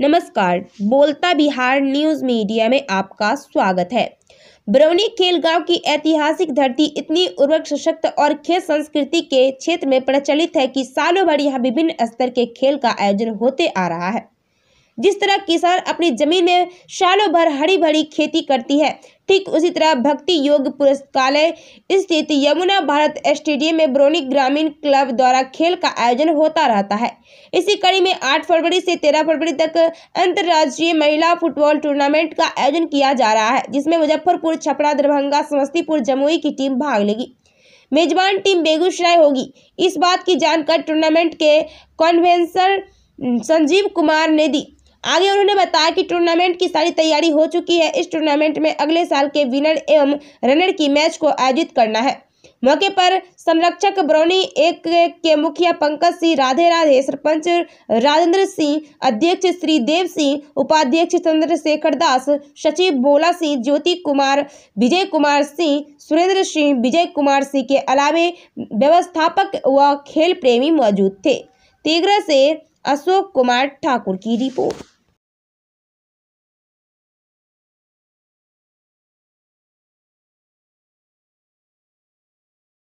नमस्कार बोलता Bihar news media में आपका स्वागत है बरौनी खेल गांव की ऐतिहासिक धरती इतनी उर्वरक सशक्त और खेल संस्कृति के क्षेत्र में प्रचलित है कि सालों भर यहां विभिन्न स्तर के खेल का आयोजन होते आ रहा है जिस तरह किसान अपनी जमीन में सालों भर हरी भरी खेती करती है ठीक उसी तरह भक्ति योग पुरस्कार स्थित यमुना भारत स्टेडियम में ब्रोनी ग्रामीण क्लब द्वारा खेल का आयोजन होता रहता है इसी कड़ी में 8 फरवरी से 13 फरवरी तक अंतर्राष्ट्रीय महिला फुटबॉल टूर्नामेंट का आयोजन किया जा रहा है जिसमें मुजफ्फरपुर छपरा दरभंगा समस्तीपुर जमुई की टीम भाग लेगी मेजबान टीम बेगूसराय होगी इस बात की जानकारी टूर्नामेंट के कॉन्वेंसर संजीव कुमार ने दी आगे उन्होंने बताया कि टूर्नामेंट की सारी तैयारी हो चुकी है इस टूर्नामेंट में अगले साल के विनर एवं रनर की मैच को आयोजित करना है मौके पर संरक्षक ब्रौनी एक के मुखिया पंकज सिंह राधे राधे सरपंच राजेंद्र सिंह अध्यक्ष श्रीदेव सिंह उपाध्यक्ष चंद्रशेखर दास सचिव भोला सिंह ज्योति कुमार विजय कुमार सिंह सुरेंद्र सिंह विजय कुमार सिंह के अलावे व्यवस्थापक व खेल प्रेमी मौजूद थे तीघ्र से अशोक कुमार ठाकुर की रिपोर्ट